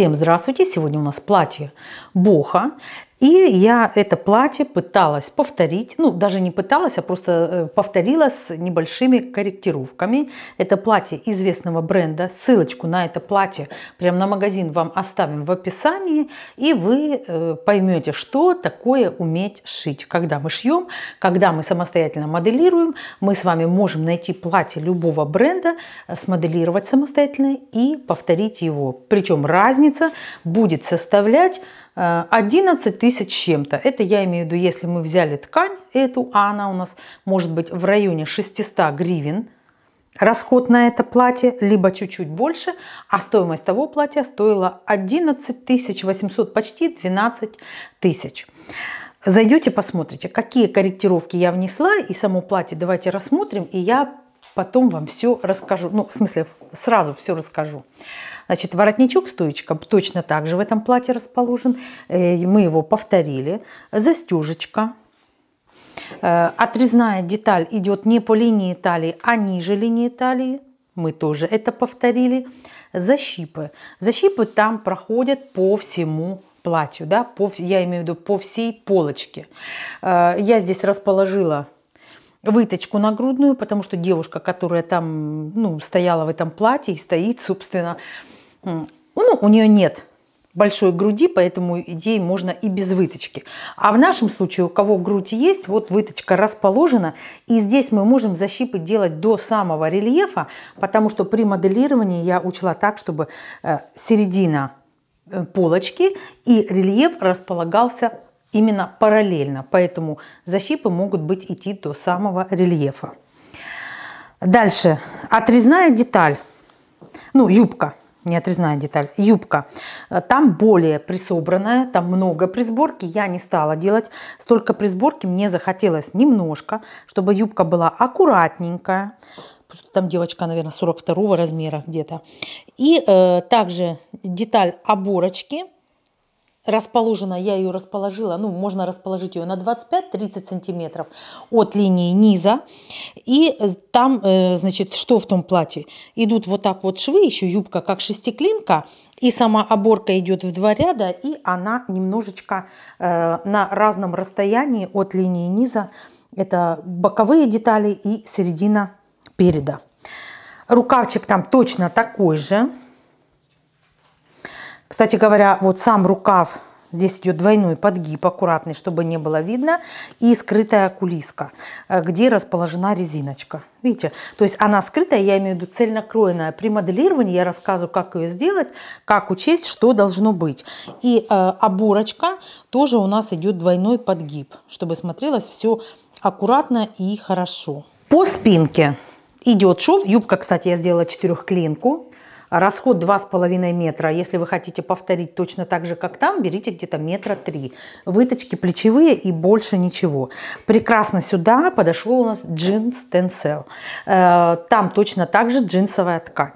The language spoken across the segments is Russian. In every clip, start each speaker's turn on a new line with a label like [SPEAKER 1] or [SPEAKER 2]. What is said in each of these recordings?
[SPEAKER 1] Всем здравствуйте! Сегодня у нас платье боха. И я это платье пыталась повторить, ну даже не пыталась, а просто э, повторила с небольшими корректировками. Это платье известного бренда. Ссылочку на это платье прямо на магазин вам оставим в описании. И вы э, поймете, что такое уметь шить. Когда мы шьем, когда мы самостоятельно моделируем, мы с вами можем найти платье любого бренда, э, смоделировать самостоятельно и повторить его. Причем разница будет составлять 11 э, тысяч чем-то. Это я имею в виду, если мы взяли ткань эту, а она у нас может быть в районе 600 гривен, расход на это платье, либо чуть-чуть больше, а стоимость того платья стоила 11 тысяч 800, почти 12 тысяч. Зайдете, посмотрите, какие корректировки я внесла и само платье давайте рассмотрим, и я потом вам все расскажу. Ну, в смысле, сразу все расскажу. Значит, воротничок стоечка точно так же в этом платье расположен. Э, мы его повторили. Застежечка. Э, отрезная деталь идет не по линии талии, а ниже линии талии. Мы тоже это повторили. Защипы. Защипы там проходят по всему платью. Да? По, я имею в виду по всей полочке. Э, я здесь расположила выточку нагрудную, потому что девушка, которая там ну, стояла в этом платье и стоит, собственно, ну, у нее нет большой груди, поэтому идеи можно и без выточки. А в нашем случае, у кого грудь есть, вот выточка расположена, и здесь мы можем защипы делать до самого рельефа, потому что при моделировании я учла так, чтобы э, середина э, полочки и рельеф располагался именно параллельно, поэтому защипы могут быть идти до самого рельефа. Дальше, отрезная деталь, ну юбка, не отрезная деталь, юбка. Там более присобранная, там много присборки. Я не стала делать столько присборки. Мне захотелось немножко, чтобы юбка была аккуратненькая. Там девочка, наверное, 42 размера где-то. И э, также деталь оборочки – расположена, я ее расположила, ну, можно расположить ее на 25-30 сантиметров от линии низа. И э, там, э, значит, что в том платье? Идут вот так вот швы, еще юбка как шестиклинка, и сама оборка идет в два ряда, и она немножечко э, на разном расстоянии от линии низа. Это боковые детали и середина переда. Рукавчик там точно такой же. Кстати говоря, вот сам рукав, здесь идет двойной подгиб, аккуратный, чтобы не было видно, и скрытая кулиска, э, где расположена резиночка. Видите, то есть она скрытая, я имею в виду цельнокроенная. При моделировании я рассказываю, как ее сделать, как учесть, что должно быть. И э, оборочка тоже у нас идет двойной подгиб, чтобы смотрелось все аккуратно и хорошо. По спинке идет шов. Юбка, кстати, я сделала четырехклинку. клинку Расход 2,5 метра. Если вы хотите повторить точно так же, как там, берите где-то метра 3. Выточки плечевые и больше ничего. Прекрасно сюда подошел у нас джинс Tencel. Э, там точно так же джинсовая ткань.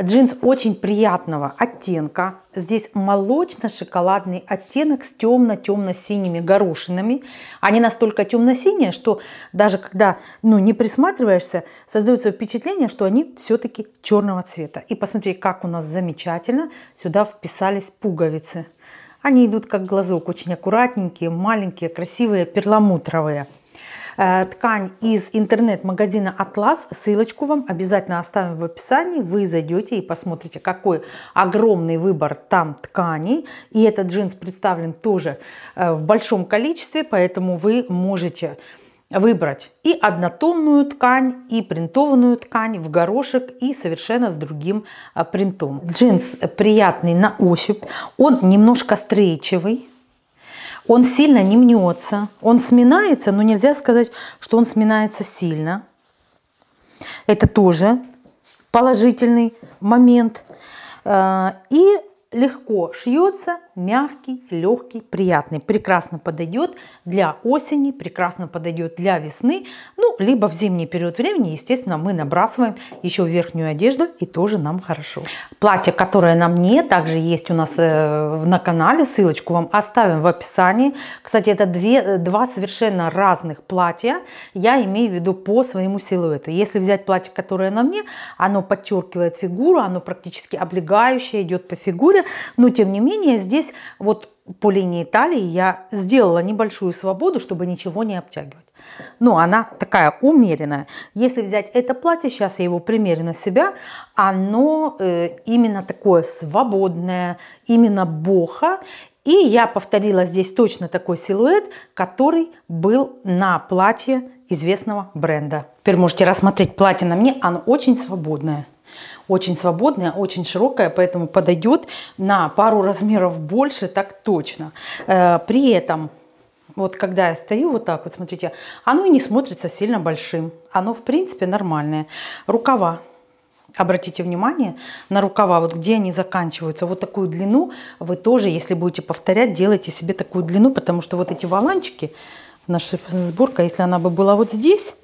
[SPEAKER 1] Джинс очень приятного оттенка, Здесь молочно-шоколадный оттенок с темно-темно-синими горошинами. Они настолько темно-синие, что даже когда ну, не присматриваешься, создается впечатление, что они все-таки черного цвета. И посмотрите, как у нас замечательно сюда вписались пуговицы. Они идут как глазок, очень аккуратненькие, маленькие, красивые, перламутровые. Э, ткань из интернет-магазина Atlas. Ссылочку вам обязательно оставим в описании. Вы зайдете и посмотрите, какой огромный выбор там тканей. И этот джинс представлен тоже э, в большом количестве, поэтому вы можете выбрать и однотонную ткань, и принтованную ткань в горошек, и совершенно с другим э, принтом. Джинс приятный на ощупь, он немножко стрейчевый, он сильно не мнется, он сминается, но нельзя сказать, что он сминается сильно. Это тоже положительный момент. Э, и легко шьется мягкий, легкий, приятный. Прекрасно подойдет для осени, прекрасно подойдет для весны. Ну, либо в зимний период времени, естественно, мы набрасываем еще верхнюю одежду и тоже нам хорошо. Платье, которое на мне, также есть у нас э, на канале, ссылочку вам оставим в описании. Кстати, это две, э, два совершенно разных платья, я имею в виду по своему силуэту. Если взять платье, которое на мне, оно подчеркивает фигуру, оно практически облегающее, идет по фигуре, но тем не менее здесь здесь вот по линии талии я сделала небольшую свободу, чтобы ничего не обтягивать. Но она такая умеренная. Если взять это платье, сейчас я его примерю на себя, оно э, именно такое свободное, именно боха. И я повторила здесь точно такой силуэт, который был на платье известного бренда. Теперь можете рассмотреть платье на мне, оно очень свободное. Очень свободная, очень широкая, поэтому подойдет на пару размеров больше, так точно. Э, при этом вот когда я стою вот так вот, смотрите, оно и не смотрится сильно большим. Оно, в принципе, нормальное. Рукава Обратите внимание на рукава, вот где они заканчиваются. Вот такую длину вы тоже, если будете повторять, делайте себе такую длину, потому что вот эти валанчики, наша сборка, если она бы была вот здесь,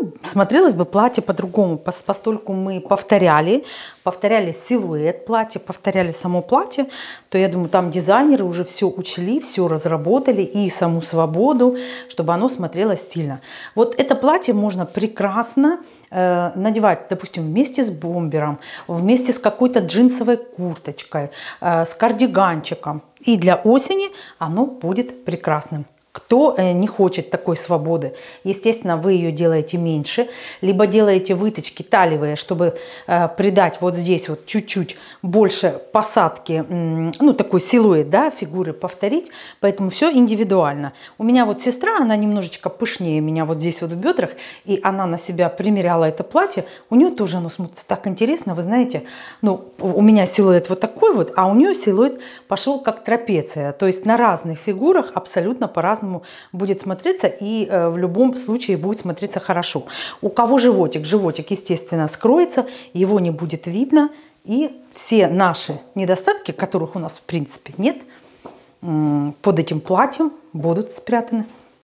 [SPEAKER 1] ну, смотрелось бы платье по-другому, поскольку мы повторяли, повторяли силуэт платья, повторяли само платье, то я думаю, там дизайнеры уже все учли, все разработали и саму свободу, чтобы оно смотрелось стильно. Вот это платье можно прекрасно э, надевать, допустим, вместе с бомбером, вместе с какой-то джинсовой курточкой, э, с кардиганчиком. И для осени оно будет прекрасным. Кто э, не хочет такой свободы, естественно, вы ее делаете меньше, либо делаете выточки талевые, чтобы э, придать вот здесь вот чуть-чуть больше посадки, ну, такой силуэт, да, фигуры повторить, поэтому все индивидуально. У меня вот сестра, она немножечко пышнее меня вот здесь вот в бедрах, и она на себя примеряла это платье, у нее тоже оно смотрится так интересно, вы знаете, ну, у меня силуэт вот такой вот, а у нее силуэт пошел как трапеция, то есть на разных фигурах абсолютно по-разному по-разному будет смотреться и э, в любом случае будет смотреться хорошо. У кого животик? Животик, естественно, скроется, его не будет видно. И все наши недостатки, которых у нас в принципе нет, под этим платьем будут спрятаны.